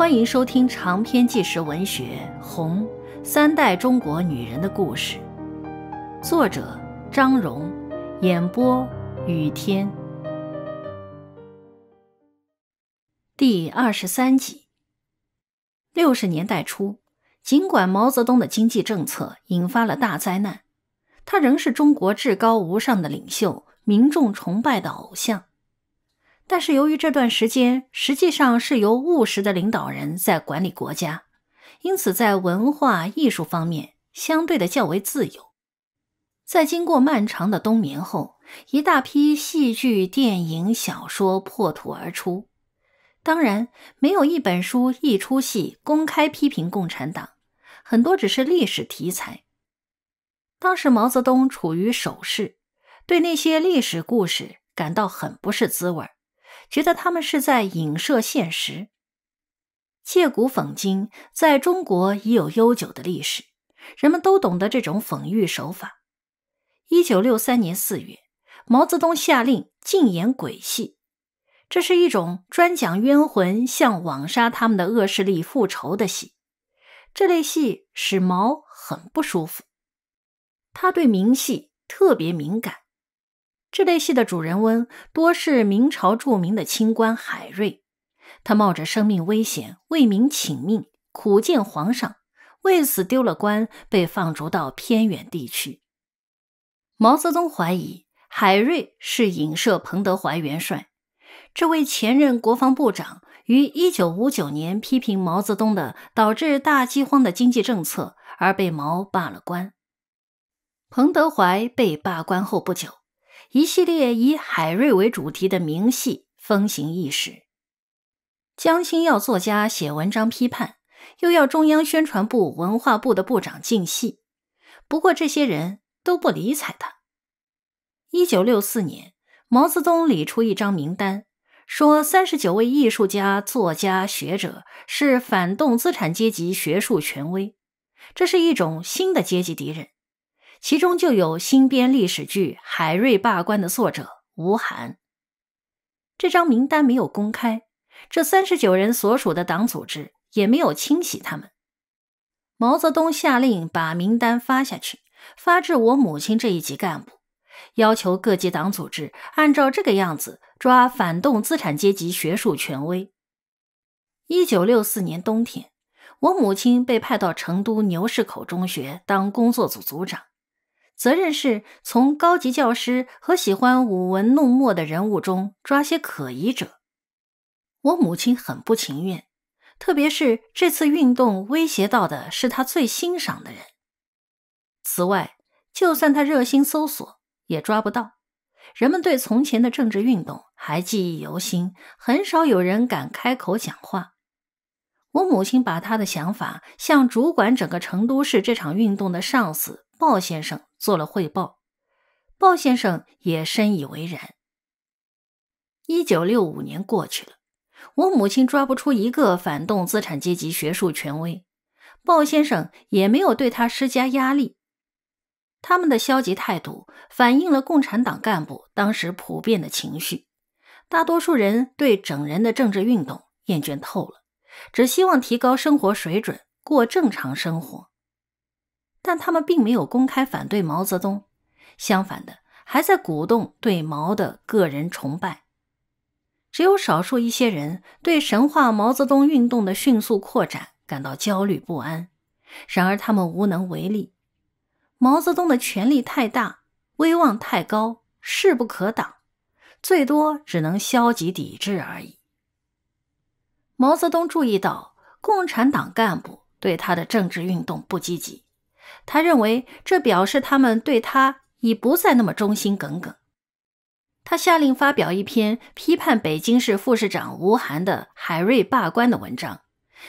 欢迎收听长篇纪实文学《红三代：中国女人的故事》，作者张荣，演播雨天。第二十三集。六十年代初，尽管毛泽东的经济政策引发了大灾难，他仍是中国至高无上的领袖，民众崇拜的偶像。但是由于这段时间实际上是由务实的领导人在管理国家，因此在文化艺术方面相对的较为自由。在经过漫长的冬眠后，一大批戏剧、电影、小说破土而出。当然，没有一本书、一出戏公开批评共产党，很多只是历史题材。当时毛泽东处于守势，对那些历史故事感到很不是滋味。觉得他们是在影射现实，借古讽今在中国已有悠久的历史，人们都懂得这种讽喻手法。一九六三年四月，毛泽东下令禁演鬼戏，这是一种专讲冤魂向枉杀他们的恶势力复仇的戏，这类戏使毛很不舒服，他对名戏特别敏感。这类戏的主人翁多是明朝著名的清官海瑞，他冒着生命危险为民请命，苦谏皇上，为此丢了官，被放逐到偏远地区。毛泽东怀疑海瑞是影射彭德怀元帅，这位前任国防部长于1959年批评毛泽东的导致大饥荒的经济政策，而被毛罢了官。彭德怀被罢官后不久。一系列以海瑞为主题的名戏风行一时。江青要作家写文章批判，又要中央宣传部、文化部的部长进戏。不过这些人都不理睬他。一九六四年，毛泽东理出一张名单，说三十九位艺术家、作家、学者是反动资产阶级学术权威，这是一种新的阶级敌人。其中就有新编历史剧《海瑞罢官》的作者吴晗。这张名单没有公开，这三十九人所属的党组织也没有清洗他们。毛泽东下令把名单发下去，发至我母亲这一级干部，要求各级党组织按照这个样子抓反动资产阶级学术权威。一九六四年冬天，我母亲被派到成都牛市口中学当工作组组长。责任是从高级教师和喜欢舞文弄墨的人物中抓些可疑者。我母亲很不情愿，特别是这次运动威胁到的是她最欣赏的人。此外，就算她热心搜索，也抓不到。人们对从前的政治运动还记忆犹新，很少有人敢开口讲话。我母亲把她的想法向主管整个成都市这场运动的上司。鲍先生做了汇报，鲍先生也深以为然。一九六五年过去了，我母亲抓不出一个反动资产阶级学术权威，鲍先生也没有对他施加压力。他们的消极态度反映了共产党干部当时普遍的情绪，大多数人对整人的政治运动厌倦透了，只希望提高生活水准，过正常生活。但他们并没有公开反对毛泽东，相反的，还在鼓动对毛的个人崇拜。只有少数一些人对神话毛泽东运动的迅速扩展感到焦虑不安，然而他们无能为力。毛泽东的权力太大，威望太高，势不可挡，最多只能消极抵制而已。毛泽东注意到，共产党干部对他的政治运动不积极。他认为这表示他们对他已不再那么忠心耿耿。他下令发表一篇批判北京市副市长吴晗的《海瑞罢官》的文章，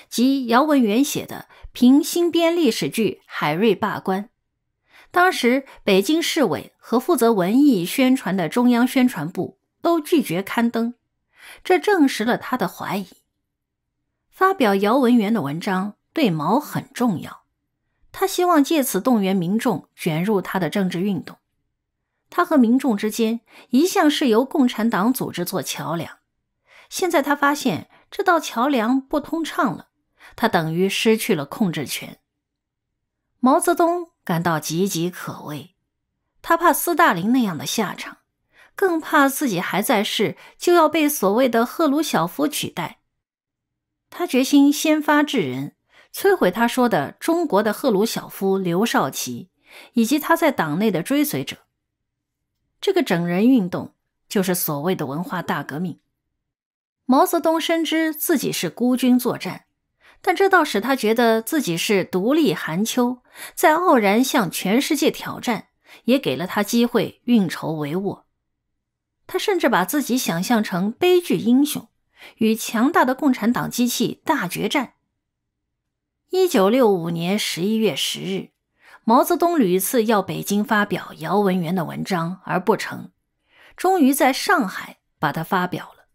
即姚文元写的《凭新编历史剧〈海瑞罢官〉》。当时，北京市委和负责文艺宣传的中央宣传部都拒绝刊登，这证实了他的怀疑。发表姚文元的文章对毛很重要。他希望借此动员民众卷入他的政治运动。他和民众之间一向是由共产党组织做桥梁，现在他发现这道桥梁不通畅了，他等于失去了控制权。毛泽东感到岌岌可危，他怕斯大林那样的下场，更怕自己还在世就要被所谓的赫鲁晓夫取代。他决心先发制人。摧毁他说的中国的赫鲁晓夫、刘少奇以及他在党内的追随者，这个整人运动就是所谓的文化大革命。毛泽东深知自己是孤军作战，但这倒使他觉得自己是独立寒秋，在傲然向全世界挑战，也给了他机会运筹帷幄。他甚至把自己想象成悲剧英雄，与强大的共产党机器大决战。一九六五年十一月十日，毛泽东屡次要北京发表姚文元的文章而不成，终于在上海把它发表了。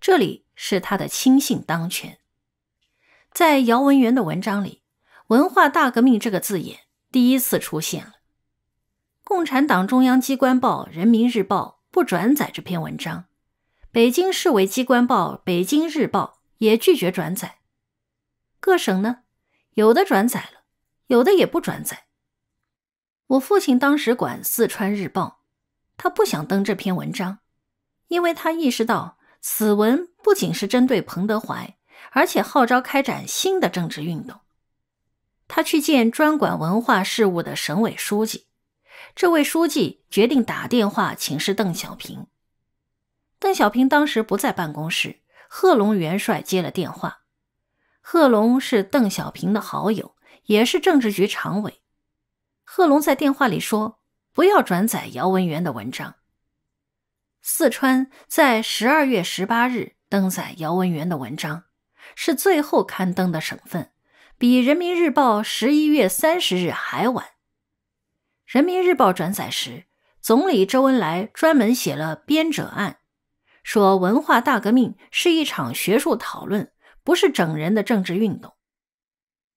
这里是他的亲信当权。在姚文元的文章里，“文化大革命”这个字眼第一次出现了。共产党中央机关报《人民日报》不转载这篇文章，北京市委机关报《北京日报》也拒绝转载。各省呢？有的转载了，有的也不转载。我父亲当时管《四川日报》，他不想登这篇文章，因为他意识到此文不仅是针对彭德怀，而且号召开展新的政治运动。他去见专管文化事务的省委书记，这位书记决定打电话请示邓小平。邓小平当时不在办公室，贺龙元帅接了电话。贺龙是邓小平的好友，也是政治局常委。贺龙在电话里说：“不要转载姚文元的文章。”四川在十二月十八日登载姚文元的文章，是最后刊登的省份，比《人民日报》十一月三十日还晚。《人民日报》转载时，总理周恩来专门写了编者案，说“文化大革命是一场学术讨论”。不是整人的政治运动。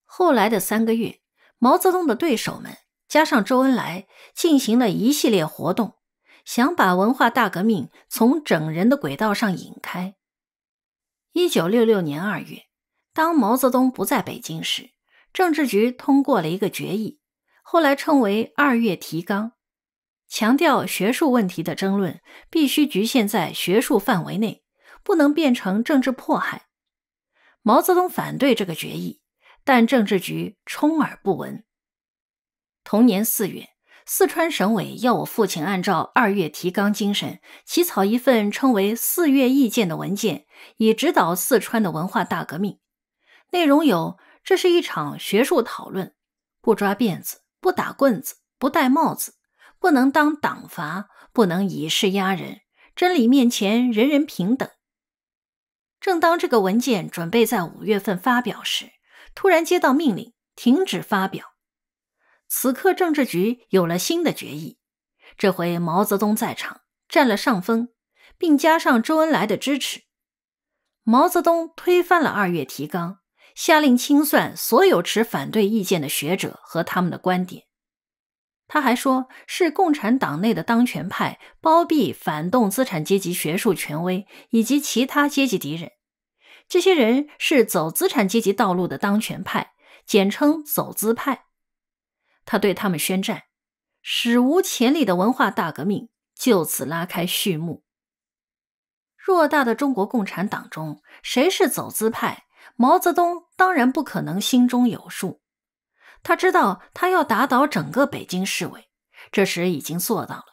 后来的三个月，毛泽东的对手们加上周恩来进行了一系列活动，想把文化大革命从整人的轨道上引开。一九六六年二月，当毛泽东不在北京时，政治局通过了一个决议，后来称为“二月提纲”，强调学术问题的争论必须局限在学术范围内，不能变成政治迫害。毛泽东反对这个决议，但政治局充耳不闻。同年四月，四川省委要我父亲按照二月提纲精神起草一份称为“四月意见”的文件，以指导四川的文化大革命。内容有：这是一场学术讨论，不抓辫子，不打棍子，不戴帽子，不能当党罚，不能以势压人，真理面前人人平等。正当这个文件准备在五月份发表时，突然接到命令停止发表。此刻政治局有了新的决议，这回毛泽东在场占了上风，并加上周恩来的支持。毛泽东推翻了二月提纲，下令清算所有持反对意见的学者和他们的观点。他还说：“是共产党内的当权派包庇反动资产阶级学术权威以及其他阶级敌人。”这些人是走资产阶级道路的当权派，简称走资派。他对他们宣战，史无前例的文化大革命就此拉开序幕。偌大的中国共产党中，谁是走资派？毛泽东当然不可能心中有数。他知道，他要打倒整个北京市委，这时已经做到了。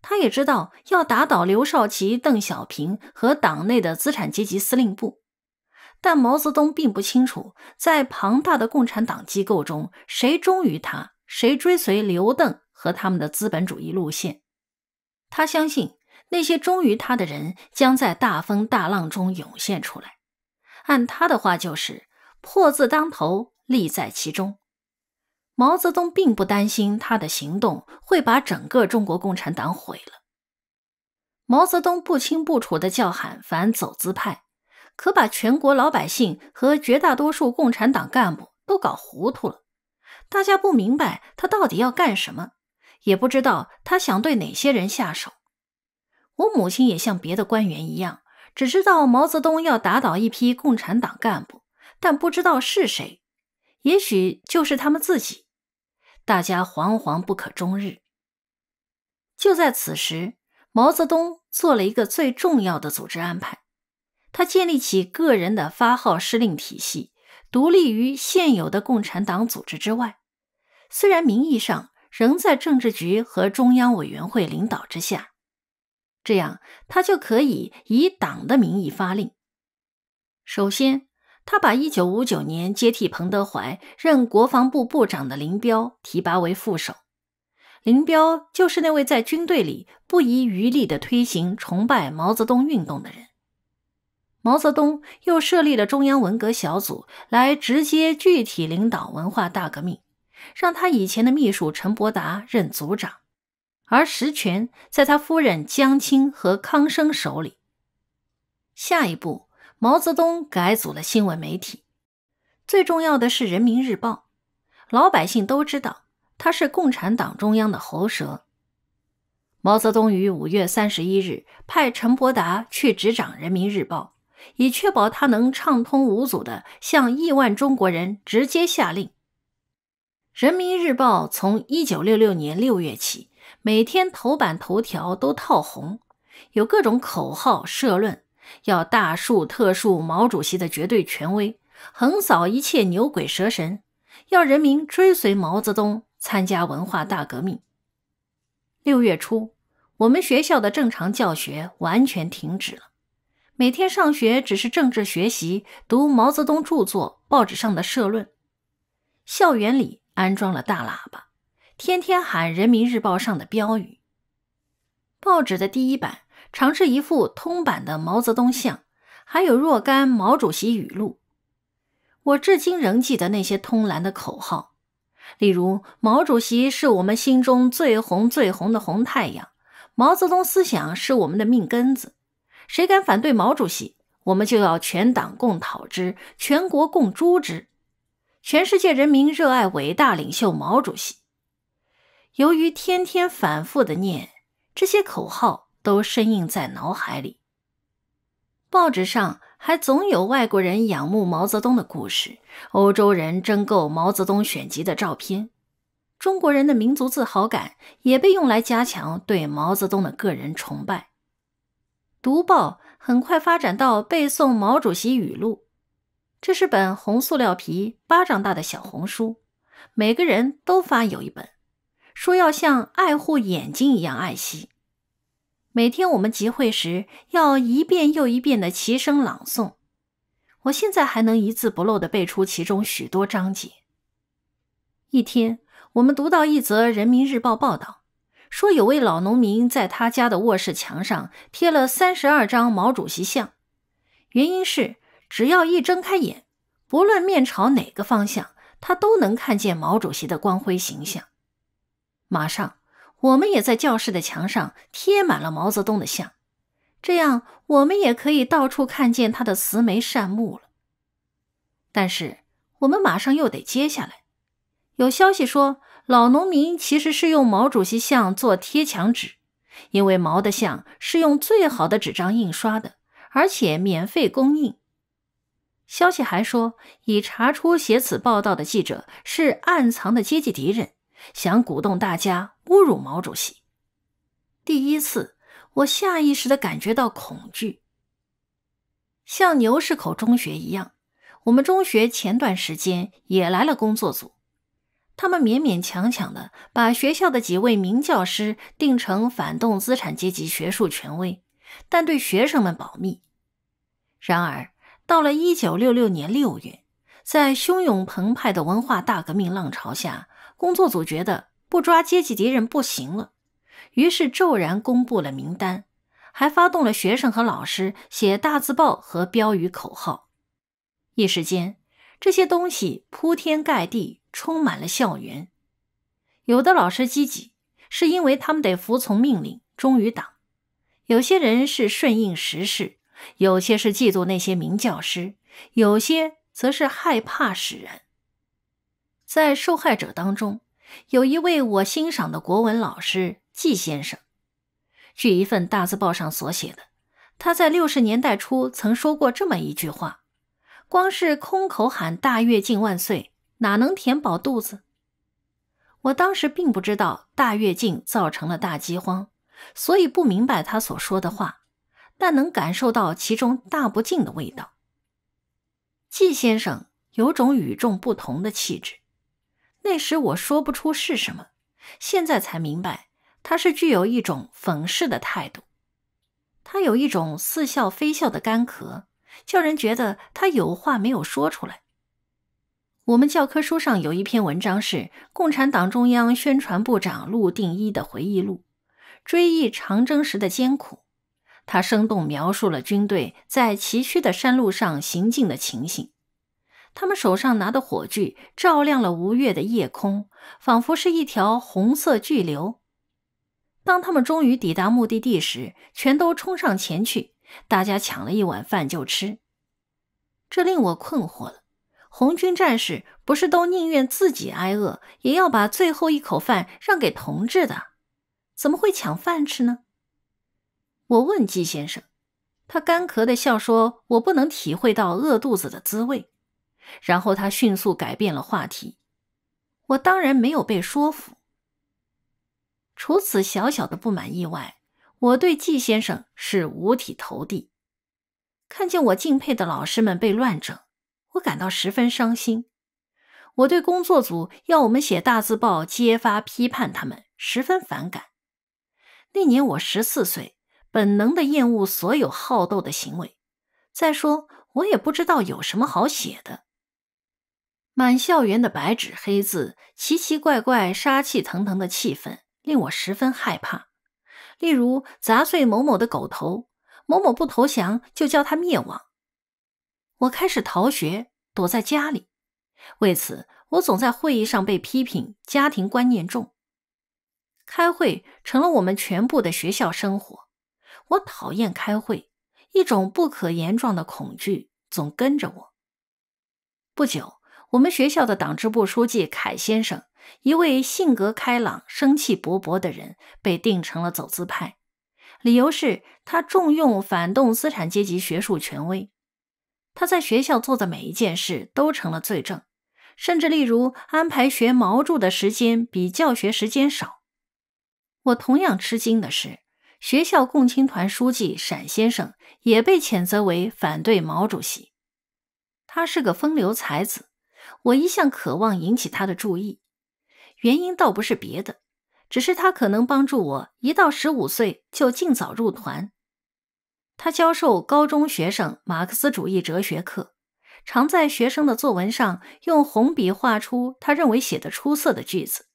他也知道，要打倒刘少奇、邓小平和党内的资产阶级司令部。但毛泽东并不清楚，在庞大的共产党机构中，谁忠于他，谁追随刘邓和他们的资本主义路线。他相信那些忠于他的人将在大风大浪中涌现出来。按他的话就是“破字当头，立在其中”。毛泽东并不担心他的行动会把整个中国共产党毁了。毛泽东不清不楚地叫喊：“反走资派！”可把全国老百姓和绝大多数共产党干部都搞糊涂了，大家不明白他到底要干什么，也不知道他想对哪些人下手。我母亲也像别的官员一样，只知道毛泽东要打倒一批共产党干部，但不知道是谁，也许就是他们自己。大家惶惶不可终日。就在此时，毛泽东做了一个最重要的组织安排。他建立起个人的发号施令体系，独立于现有的共产党组织之外，虽然名义上仍在政治局和中央委员会领导之下，这样他就可以以党的名义发令。首先，他把1959年接替彭德怀任国防部部长的林彪提拔为副手。林彪就是那位在军队里不遗余力地推行崇拜毛泽东运动的人。毛泽东又设立了中央文革小组，来直接具体领导文化大革命，让他以前的秘书陈伯达任组长，而实权在他夫人江青和康生手里。下一步，毛泽东改组了新闻媒体，最重要的是《人民日报》，老百姓都知道他是共产党中央的喉舌。毛泽东于五月三十一日派陈伯达去执掌《人民日报》。以确保他能畅通无阻地向亿万中国人直接下令。《人民日报》从一九六六年六月起，每天头版头条都套红，有各种口号社论，要大树特树毛主席的绝对权威，横扫一切牛鬼蛇神，要人民追随毛泽东参加文化大革命。六月初，我们学校的正常教学完全停止了。每天上学只是政治学习，读毛泽东著作、报纸上的社论。校园里安装了大喇叭，天天喊《人民日报》上的标语。报纸的第一版常是一幅通版的毛泽东像，还有若干毛主席语录。我至今仍记得那些通栏的口号，例如：“毛主席是我们心中最红最红的红太阳”，“毛泽东思想是我们的命根子”。谁敢反对毛主席，我们就要全党共讨之，全国共诛之。全世界人民热爱伟大领袖毛主席。由于天天反复的念这些口号，都深印在脑海里。报纸上还总有外国人仰慕毛泽东的故事，欧洲人争购毛泽东选集的照片，中国人的民族自豪感也被用来加强对毛泽东的个人崇拜。读报很快发展到背诵毛主席语录，这是本红塑料皮巴掌大的小红书，每个人都发有一本，说要像爱护眼睛一样爱惜。每天我们集会时，要一遍又一遍的齐声朗诵。我现在还能一字不漏的背出其中许多章节。一天，我们读到一则《人民日报》报道。说有位老农民在他家的卧室墙上贴了三十二张毛主席像，原因是只要一睁开眼，不论面朝哪个方向，他都能看见毛主席的光辉形象。马上，我们也在教室的墙上贴满了毛泽东的像，这样我们也可以到处看见他的慈眉善目了。但是，我们马上又得接下来，有消息说。老农民其实是用毛主席像做贴墙纸，因为毛的像是用最好的纸张印刷的，而且免费供应。消息还说，已查出写此报道的记者是暗藏的阶级敌人，想鼓动大家侮辱毛主席。第一次，我下意识的感觉到恐惧。像牛市口中学一样，我们中学前段时间也来了工作组。他们勉勉强强的把学校的几位名教师定成反动资产阶级学术权威，但对学生们保密。然而，到了一九六六年六月，在汹涌澎湃的文化大革命浪潮下，工作组觉得不抓阶级敌人不行了，于是骤然公布了名单，还发动了学生和老师写大字报和标语口号。一时间，这些东西铺天盖地，充满了校园。有的老师积极，是因为他们得服从命令，忠于党；有些人是顺应时势，有些是嫉妒那些名教师，有些则是害怕使然。在受害者当中，有一位我欣赏的国文老师季先生。据一份大字报上所写的，他在六十年代初曾说过这么一句话。光是空口喊“大跃进万岁”，哪能填饱肚子？我当时并不知道大跃进造成了大饥荒，所以不明白他所说的话，但能感受到其中大不敬的味道。季先生有种与众不同的气质，那时我说不出是什么，现在才明白，他是具有一种讽刺的态度。他有一种似笑非笑的干咳。叫人觉得他有话没有说出来。我们教科书上有一篇文章，是共产党中央宣传部长陆定一的回忆录，追忆长征时的艰苦。他生动描述了军队在崎岖的山路上行进的情形，他们手上拿的火炬照亮了无月的夜空，仿佛是一条红色巨流。当他们终于抵达目的地时，全都冲上前去。大家抢了一碗饭就吃，这令我困惑了。红军战士不是都宁愿自己挨饿，也要把最后一口饭让给同志的，怎么会抢饭吃呢？我问季先生，他干咳的笑说：“我不能体会到饿肚子的滋味。”然后他迅速改变了话题。我当然没有被说服，除此小小的不满意外。我对季先生是五体投地，看见我敬佩的老师们被乱整，我感到十分伤心。我对工作组要我们写大字报、揭发批判他们，十分反感。那年我十四岁，本能的厌恶所有好斗的行为。再说，我也不知道有什么好写的。满校园的白纸黑字、奇奇怪怪、杀气腾腾的气氛，令我十分害怕。例如砸碎某某的狗头，某某不投降就叫他灭亡。我开始逃学，躲在家里。为此，我总在会议上被批评家庭观念重。开会成了我们全部的学校生活。我讨厌开会，一种不可言状的恐惧总跟着我。不久，我们学校的党支部书记凯先生。一位性格开朗、生气勃勃的人被定成了走资派，理由是他重用反动资产阶级学术权威。他在学校做的每一件事都成了罪证，甚至例如安排学毛著的时间比教学时间少。我同样吃惊的是，学校共青团书记闪先生也被谴责为反对毛主席。他是个风流才子，我一向渴望引起他的注意。原因倒不是别的，只是他可能帮助我一到十五岁就尽早入团。他教授高中学生马克思主义哲学课，常在学生的作文上用红笔画出他认为写的出色的句子。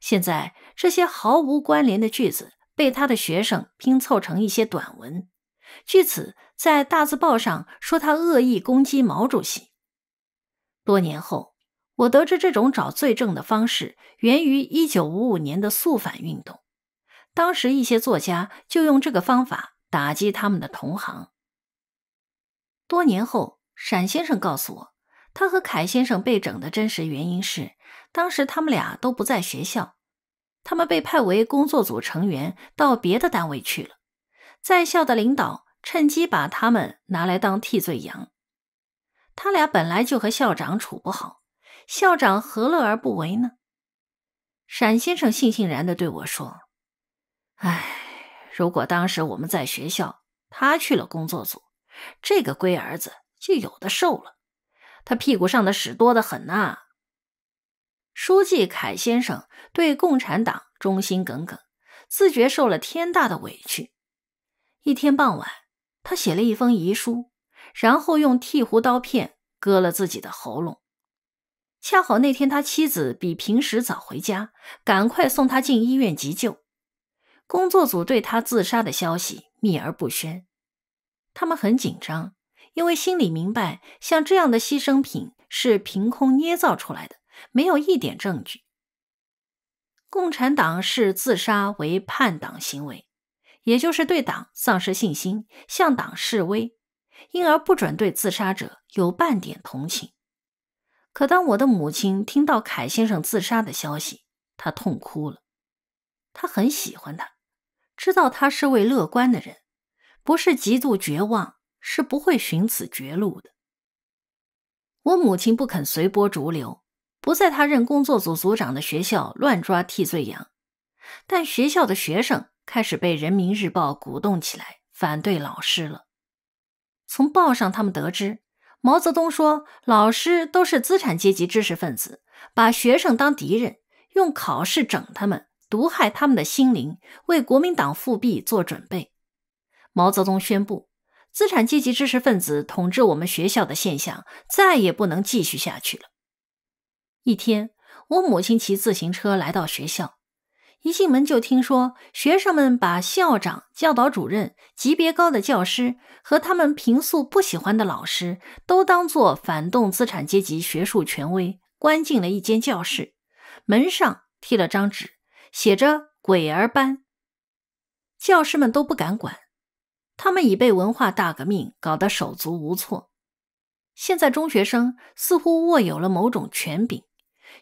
现在这些毫无关联的句子被他的学生拼凑成一些短文，据此在大字报上说他恶意攻击毛主席。多年后。我得知这种找罪证的方式源于一九五五年的肃反运动，当时一些作家就用这个方法打击他们的同行。多年后，闪先生告诉我，他和凯先生被整的真实原因是，当时他们俩都不在学校，他们被派为工作组成员到别的单位去了，在校的领导趁机把他们拿来当替罪羊。他俩本来就和校长处不好。校长何乐而不为呢？闪先生悻悻然的对我说：“哎，如果当时我们在学校，他去了工作组，这个龟儿子就有的受了。他屁股上的屎多得很呐。”书记凯先生对共产党忠心耿耿，自觉受了天大的委屈。一天傍晚，他写了一封遗书，然后用剃胡刀片割了自己的喉咙。恰好那天他妻子比平时早回家，赶快送他进医院急救。工作组对他自杀的消息秘而不宣，他们很紧张，因为心里明白，像这样的牺牲品是凭空捏造出来的，没有一点证据。共产党视自杀为叛党行为，也就是对党丧失信心，向党示威，因而不准对自杀者有半点同情。可当我的母亲听到凯先生自杀的消息，她痛哭了。她很喜欢他，知道他是位乐观的人，不是极度绝望是不会寻此绝路的。我母亲不肯随波逐流，不在他任工作组组长的学校乱抓替罪羊，但学校的学生开始被《人民日报》鼓动起来反对老师了。从报上他们得知。毛泽东说：“老师都是资产阶级知识分子，把学生当敌人，用考试整他们，毒害他们的心灵，为国民党复辟做准备。”毛泽东宣布：“资产阶级知识分子统治我们学校的现象，再也不能继续下去了。”一天，我母亲骑自行车来到学校。一进门就听说，学生们把校长、教导主任、级别高的教师和他们平素不喜欢的老师，都当作反动资产阶级学术权威，关进了一间教室，门上贴了张纸，写着“鬼儿班”。教师们都不敢管，他们已被文化大革命搞得手足无措。现在中学生似乎握有了某种权柄，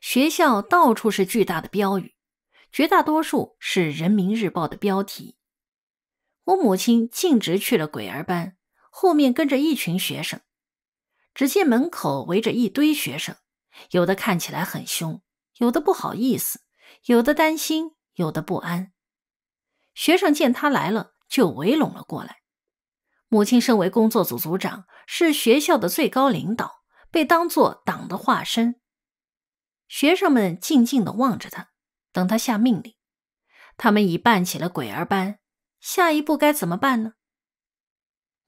学校到处是巨大的标语。绝大多数是《人民日报》的标题。我母亲径直去了鬼儿班，后面跟着一群学生。只见门口围着一堆学生，有的看起来很凶，有的不好意思，有的担心，有的不安。学生见他来了，就围拢了过来。母亲身为工作组组长，是学校的最高领导，被当作党的化身。学生们静静的望着他。等他下命令，他们已办起了鬼儿班。下一步该怎么办呢？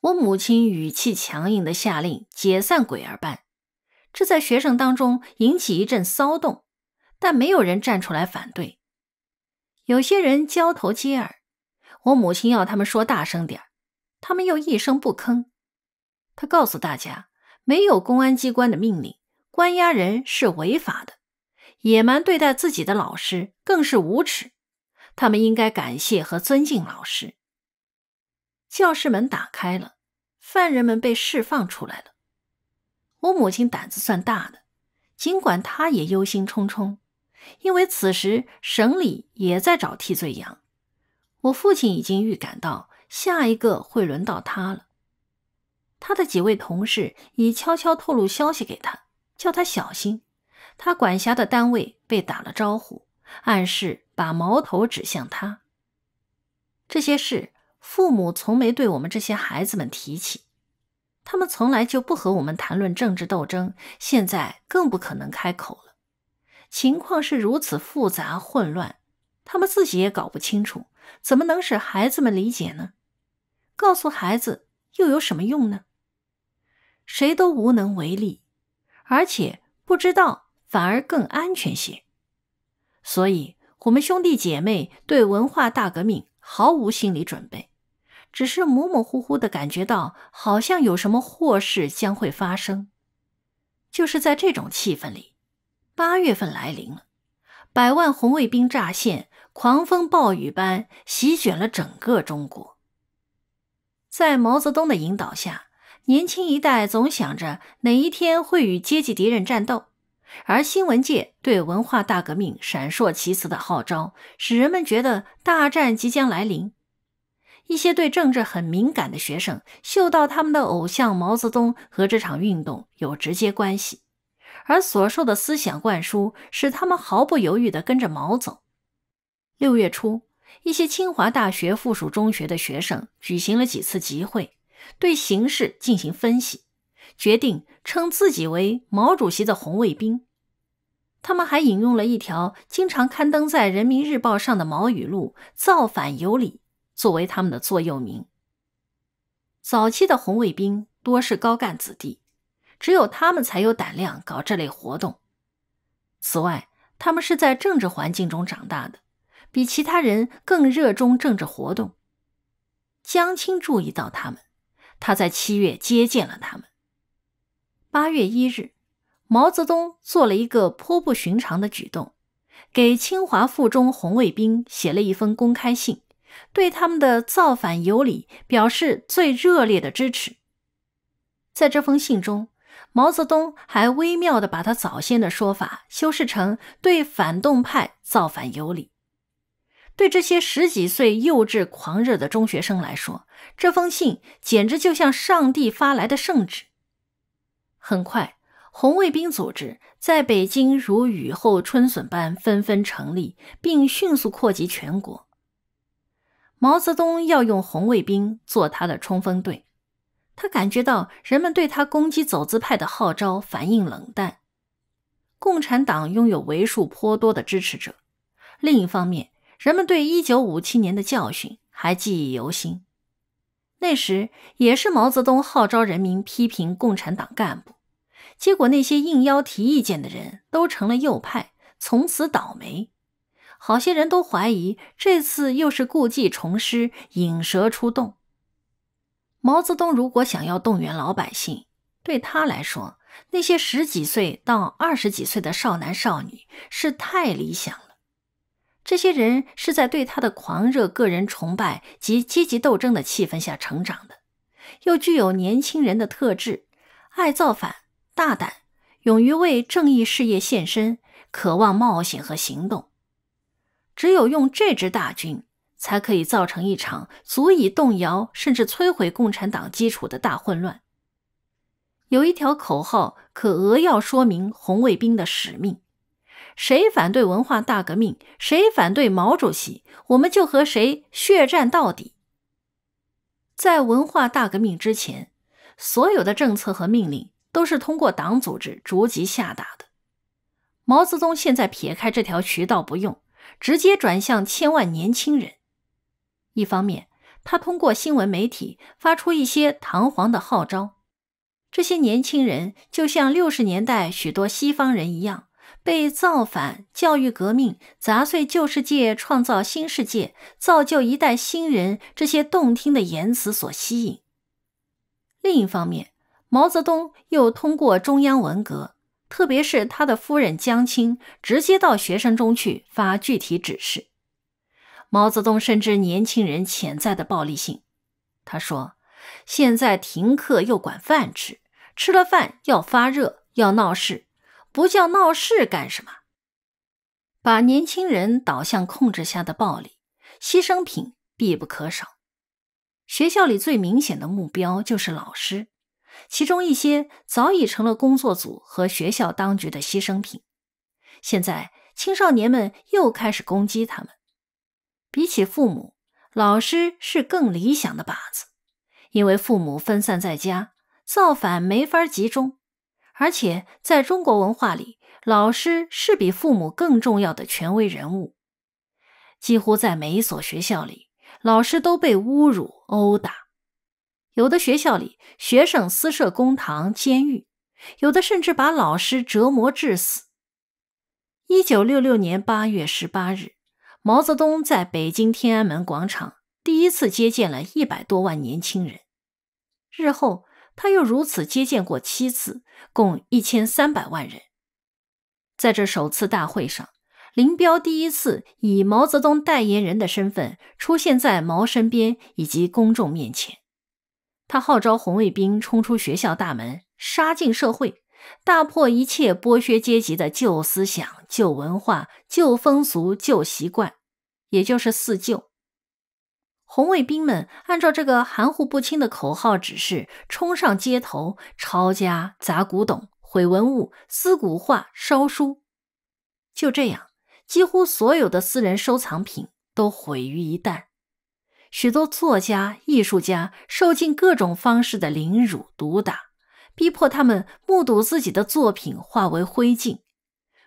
我母亲语气强硬的下令解散鬼儿班，这在学生当中引起一阵骚动，但没有人站出来反对。有些人交头接耳，我母亲要他们说大声点他们又一声不吭。他告诉大家，没有公安机关的命令，关押人是违法的。野蛮对待自己的老师更是无耻，他们应该感谢和尊敬老师。教室门打开了，犯人们被释放出来了。我母亲胆子算大的，尽管她也忧心忡忡，因为此时省里也在找替罪羊。我父亲已经预感到下一个会轮到他了，他的几位同事已悄悄透露消息给他，叫他小心。他管辖的单位被打了招呼，暗示把矛头指向他。这些事，父母从没对我们这些孩子们提起，他们从来就不和我们谈论政治斗争，现在更不可能开口了。情况是如此复杂混乱，他们自己也搞不清楚，怎么能使孩子们理解呢？告诉孩子又有什么用呢？谁都无能为力，而且不知道。反而更安全些，所以我们兄弟姐妹对文化大革命毫无心理准备，只是模模糊糊地感觉到好像有什么祸事将会发生。就是在这种气氛里，八月份来临了，百万红卫兵乍现，狂风暴雨般席卷了整个中国。在毛泽东的引导下，年轻一代总想着哪一天会与阶级敌人战斗。而新闻界对文化大革命闪烁其词的号召，使人们觉得大战即将来临。一些对政治很敏感的学生，嗅到他们的偶像毛泽东和这场运动有直接关系，而所受的思想灌输使他们毫不犹豫地跟着毛走。六月初，一些清华大学附属中学的学生举行了几次集会，对形势进行分析。决定称自己为毛主席的红卫兵，他们还引用了一条经常刊登在《人民日报》上的毛语录“造反有理”作为他们的座右铭。早期的红卫兵多是高干子弟，只有他们才有胆量搞这类活动。此外，他们是在政治环境中长大的，比其他人更热衷政治活动。江青注意到他们，他在七月接见了他们。八月一日，毛泽东做了一个颇不寻常的举动，给清华附中红卫兵写了一封公开信，对他们的造反有理表示最热烈的支持。在这封信中，毛泽东还微妙的把他早先的说法修饰成对反动派造反有理。对这些十几岁幼稚狂热的中学生来说，这封信简直就像上帝发来的圣旨。很快，红卫兵组织在北京如雨后春笋般纷纷成立，并迅速扩及全国。毛泽东要用红卫兵做他的冲锋队。他感觉到人们对他攻击走资派的号召反应冷淡。共产党拥有为数颇多的支持者。另一方面，人们对一九五七年的教训还记忆犹新。那时也是毛泽东号召人民批评共产党干部。结果，那些应邀提意见的人都成了右派，从此倒霉。好些人都怀疑这次又是故技重施，引蛇出洞。毛泽东如果想要动员老百姓，对他来说，那些十几岁到二十几岁的少男少女是太理想了。这些人是在对他的狂热个人崇拜及积极斗争的气氛下成长的，又具有年轻人的特质，爱造反。大胆，勇于为正义事业献身，渴望冒险和行动。只有用这支大军，才可以造成一场足以动摇甚至摧毁共产党基础的大混乱。有一条口号可扼要说明红卫兵的使命：谁反对文化大革命，谁反对毛主席，我们就和谁血战到底。在文化大革命之前，所有的政策和命令。都是通过党组织逐级下达的。毛泽东现在撇开这条渠道不用，直接转向千万年轻人。一方面，他通过新闻媒体发出一些堂皇的号召；这些年轻人就像六十年代许多西方人一样，被“造反、教育革命、砸碎旧世界、创造新世界、造就一代新人”这些动听的言辞所吸引。另一方面，毛泽东又通过中央文革，特别是他的夫人江青，直接到学生中去发具体指示。毛泽东深知年轻人潜在的暴力性，他说：“现在停课又管饭吃，吃了饭要发热，要闹事，不叫闹事干什么？把年轻人导向控制下的暴力牺牲品必不可少。学校里最明显的目标就是老师。”其中一些早已成了工作组和学校当局的牺牲品，现在青少年们又开始攻击他们。比起父母，老师是更理想的靶子，因为父母分散在家，造反没法集中，而且在中国文化里，老师是比父母更重要的权威人物。几乎在每一所学校里，老师都被侮辱殴打。有的学校里，学生私设公堂、监狱，有的甚至把老师折磨致死。一九六六年八月十八日，毛泽东在北京天安门广场第一次接见了一百多万年轻人，日后他又如此接见过七次，共一千三百万人。在这首次大会上，林彪第一次以毛泽东代言人的身份出现在毛身边以及公众面前。他号召红卫兵冲出学校大门，杀进社会，大破一切剥削阶级的旧思想、旧文化、旧风俗、旧习惯，也就是“四旧”。红卫兵们按照这个含糊不清的口号指示，冲上街头，抄家、砸古董、毁文物、撕古画、烧书。就这样，几乎所有的私人收藏品都毁于一旦。许多作家、艺术家受尽各种方式的凌辱、毒打，逼迫他们目睹自己的作品化为灰烬。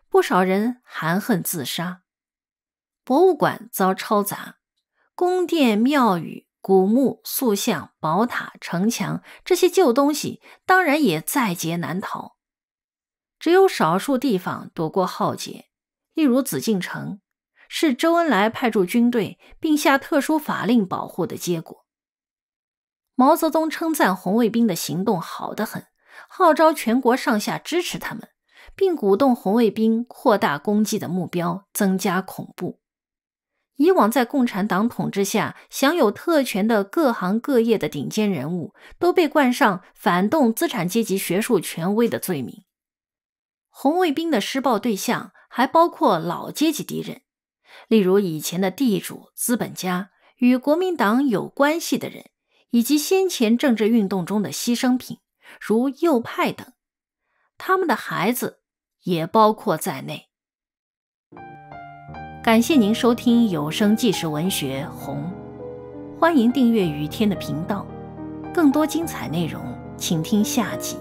不少人含恨自杀。博物馆遭抄砸，宫殿、庙宇、古墓、塑像、宝塔、城墙这些旧东西当然也在劫难逃。只有少数地方躲过浩劫，例如紫禁城。是周恩来派驻军队，并下特殊法令保护的结果。毛泽东称赞红卫兵的行动好得很，号召全国上下支持他们，并鼓动红卫兵扩大攻击的目标，增加恐怖。以往在共产党统治下享有特权的各行各业的顶尖人物，都被冠上反动资产阶级学术权威的罪名。红卫兵的施暴对象还包括老阶级敌人。例如以前的地主、资本家与国民党有关系的人，以及先前政治运动中的牺牲品，如右派等，他们的孩子也包括在内。感谢您收听有声纪实文学《红》，欢迎订阅雨天的频道，更多精彩内容请听下集。